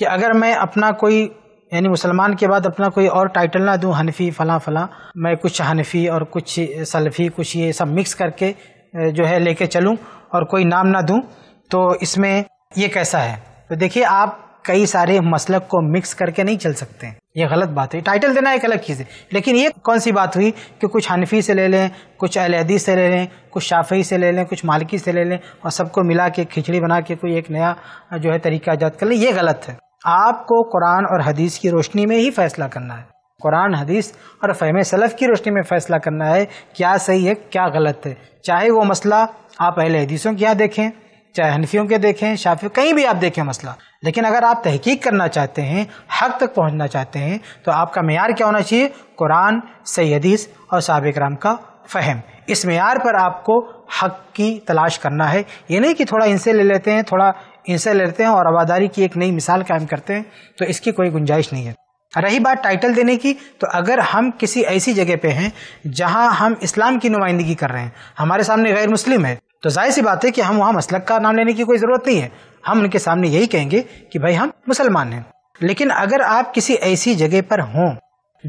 कि अगर मैं अपना कोई यानी मुसलमान के बाद अपना कोई और टाइटल ना दूं हनफी फला फला मैं कुछ हनफी और कुछ सलफ़ी कुछ ये सब मिक्स करके जो है लेके चलूं और कोई नाम ना दूं तो इसमें ये कैसा है तो देखिए आप कई सारे मसलक को मिक्स करके नहीं चल सकते हैं ये गलत बात है टाइटल देना एक अलग चीज़ है लेकिन ये कौन सी बात हुई कि कुछ हनफी से ले लें कुछ अलहदी से ले लें कुछ शाफी से ले लें कुछ मालिकी से ले लें और सबको मिला के खिचड़ी बना के कोई एक नया जो है तरीका ईजाद कर लें ये गलत है आपको कुरान और हदीस की रोशनी में ही फैसला करना है कुरान हदीस और फ़हम सलफ़ की रोशनी में फ़ैसला करना है क्या सही है क्या गलत है चाहे वो मसला आप पहले हदीसों के यहाँ देखें चाहे हनफियों के देखें शाफ कहीं भी आप देखें मसला लेकिन अगर आप तहकीक करना चाहते हैं हक तक पहुंचना चाहते हैं तो आपका मैार क्या होना चाहिए कुरान सही हदीस और सबक राम का फ़हम इस मैार पर आपको हक की तलाश करना है ये नहीं कि थोड़ा इनसे ले लेते हैं थोड़ा इनसे लड़ते हैं और आबादारी की एक नई मिसाल कायम करते हैं तो इसकी कोई गुंजाइश नहीं है रही बात टाइटल देने की तो अगर हम किसी ऐसी जगह पे हैं जहां हम इस्लाम की नुमाइंदगी कर रहे हैं हमारे सामने गैर मुस्लिम है तो जाहिर सी बात है कि हम वहां मसलक का नाम लेने की कोई ज़रूरत नहीं है हम उनके सामने यही कहेंगे कि भाई हम मुसलमान हैं लेकिन अगर आप किसी ऐसी जगह पर हों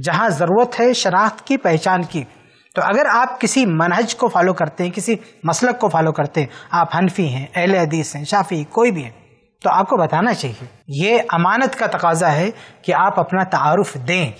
जहां ज़रूरत है शनाख्त की पहचान की तो अगर आप किसी मनहज को फॉलो करते हैं किसी मसलक को फॉलो करते हैं आप हनफी हैं अहल हदीस हैं शाफी कोई भी है तो आपको बताना चाहिए ये अमानत का तकाजा है कि आप अपना तारफ़ दें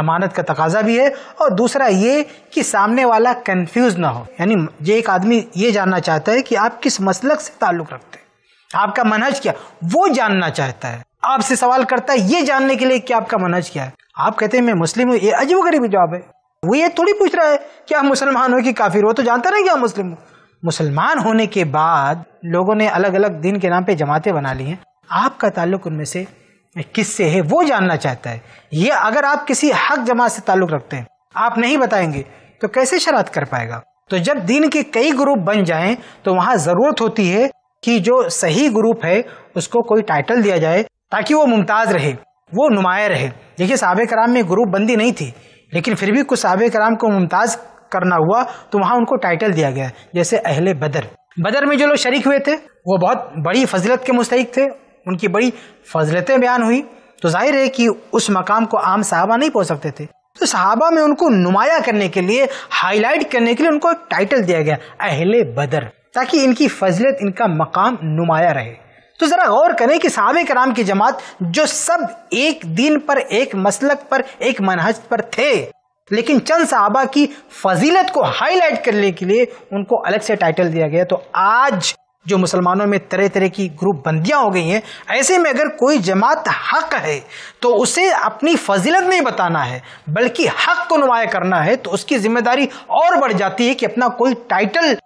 अमानत का तकाजा भी है और दूसरा ये कि सामने वाला कन्फ्यूज ना हो यानी ये एक आदमी ये जानना चाहता है कि आप किस मसलक से ताल्लुक़ रखते हैं आपका मनहज क्या वो जानना चाहता है आपसे सवाल करता है ये जानने के लिए कि आपका मनहज क्या है आप कहते हैं मैं मुस्लिम हूँ ये अजीब गरीब जवाब है वो ये थोड़ी पूछ रहा है कि आप मुसलमान हो कि काफिर हो तो जानते नहीं कि आप मुस्लिम हो मुसलमान होने के बाद लोगों ने अलग अलग दिन के नाम पे जमातें बना ली हैं आपका ताल्लुक उनमें से किससे है वो जानना चाहता है ये अगर आप किसी हक जमात से ताल्लुक रखते हैं आप नहीं बताएंगे तो कैसे शरात कर पाएगा तो जब दिन के कई ग्रुप बन जाए तो वहां जरूरत होती है कि जो सही ग्रुप है उसको कोई टाइटल दिया जाए ताकि वो मुमताज रहे वो नुमाया रहे देखिए साहब कराम में ग्रुप बंदी नहीं थी लेकिन फिर भी कुछ साहब कराम को मुमताज़ करना हुआ तो वहाँ उनको टाइटल दिया गया जैसे अहले बदर बदर में जो लोग शरीक हुए थे वो बहुत बड़ी फजलत के मुस्तक थे उनकी बड़ी फजलतें बयान हुई तो जाहिर है कि उस मकाम को आम साहबा नहीं पहुँच सकते थे तो साहबा में उनको नुमाया करने के लिए हाईलाइट करने के लिए उनको टाइटल दिया गया अहले बदर ताकि इनकी फजलत इनका मकाम नुमाया रहे तो ज़रा गौर करें कि साहब कराम की जमात जो सब एक दिन पर एक मसलक पर एक मनहज पर थे लेकिन चंद साहबा की फजीलत को हाईलाइट करने के लिए उनको अलग से टाइटल दिया गया तो आज जो मुसलमानों में तरह तरह की ग्रुप बंदियां हो गई हैं ऐसे में अगर कोई जमात हक है तो उसे अपनी फजीलत नहीं बताना है बल्कि हक को नुमाया करना है तो उसकी जिम्मेदारी और बढ़ जाती है कि अपना कोई टाइटल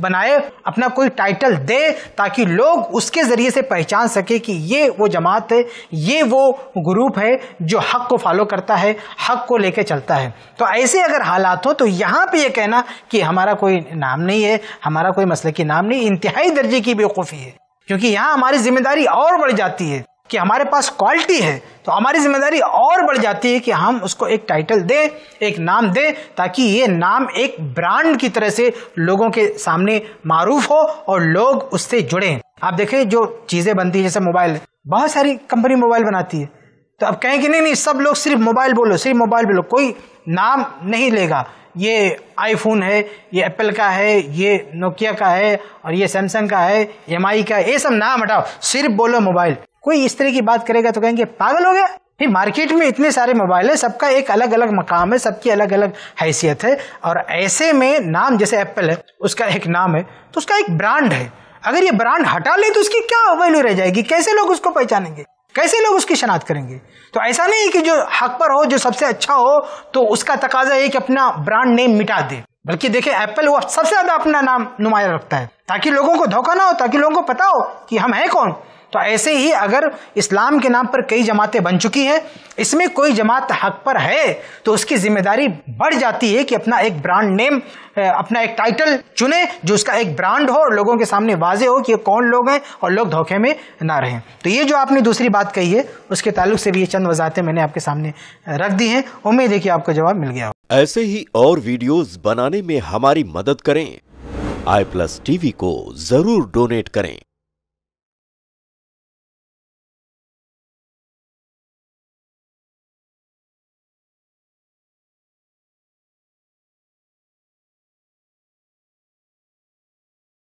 बनाए अपना कोई टाइटल दे ताकि लोग उसके ज़रिए से पहचान सके कि ये वो जमात है ये वो ग्रुप है जो हक को फॉलो करता है हक को लेके चलता है तो ऐसे अगर हालात हो तो यहाँ पे ये कहना कि हमारा कोई नाम नहीं है हमारा कोई मसले की नाम नहीं इंतहाई दर्जे की बेवकूफ़ी है क्योंकि यहाँ हमारी जिम्मेदारी और बढ़ जाती है कि हमारे पास क्वालिटी है तो हमारी जिम्मेदारी और बढ़ जाती है कि हम उसको एक टाइटल दें एक नाम दें ताकि ये नाम एक ब्रांड की तरह से लोगों के सामने मारूफ हो और लोग उससे जुड़ें आप देखें जो चीज़ें बनती है जैसे मोबाइल बहुत सारी कंपनी मोबाइल बनाती है तो अब कहें कि नहीं नहीं सब लोग सिर्फ मोबाइल बोलो सिर्फ मोबाइल बोलो कोई नाम नहीं लेगा ये आईफोन है ये एप्पल का है ये नोकिया का है और ये सैमसंग का है एम का ये सब नाम हटाओ सिर्फ बोलो मोबाइल कोई इस तरह की बात करेगा तो कहेंगे पागल हो गया ये मार्केट में इतने सारे मोबाइल है सबका एक अलग अलग मकाम है सबकी अलग अलग हैसियत है और ऐसे में नाम जैसे एप्पल है उसका एक नाम है तो उसका एक ब्रांड है अगर ये ब्रांड हटा ले तो उसकी क्या वैल्यू रह जाएगी कैसे लोग उसको पहचानेंगे कैसे लोग उसकी शनात करेंगे तो ऐसा नहीं है कि जो हक पर हो जो सबसे अच्छा हो तो उसका तकाजा है कि अपना ब्रांड नेम मिटा दे बल्कि देखे एप्पल वो सबसे ज्यादा अपना नाम नुमाया रखता है ताकि लोगों को धोखा ना हो ताकि लोगों को पता हो कि हम है कौन तो ऐसे ही अगर इस्लाम के नाम पर कई जमातें बन चुकी हैं इसमें कोई जमात हक पर है तो उसकी जिम्मेदारी बढ़ जाती है कि अपना एक ब्रांड नेम अपना एक टाइटल चुने जो उसका एक ब्रांड हो और लोगों के सामने वाजे हो कि ये कौन लोग हैं और लोग धोखे में ना रहें तो ये जो आपने दूसरी बात कही है उसके ताल्लुक से भी ये चंद वजाहतें मैंने आपके सामने रख दी हैं उम्मीद है कि आपको जवाब मिल गया ऐसे ही और वीडियोस बनाने में हमारी मदद करें आई प्लस टीवी को जरूर डोनेट करें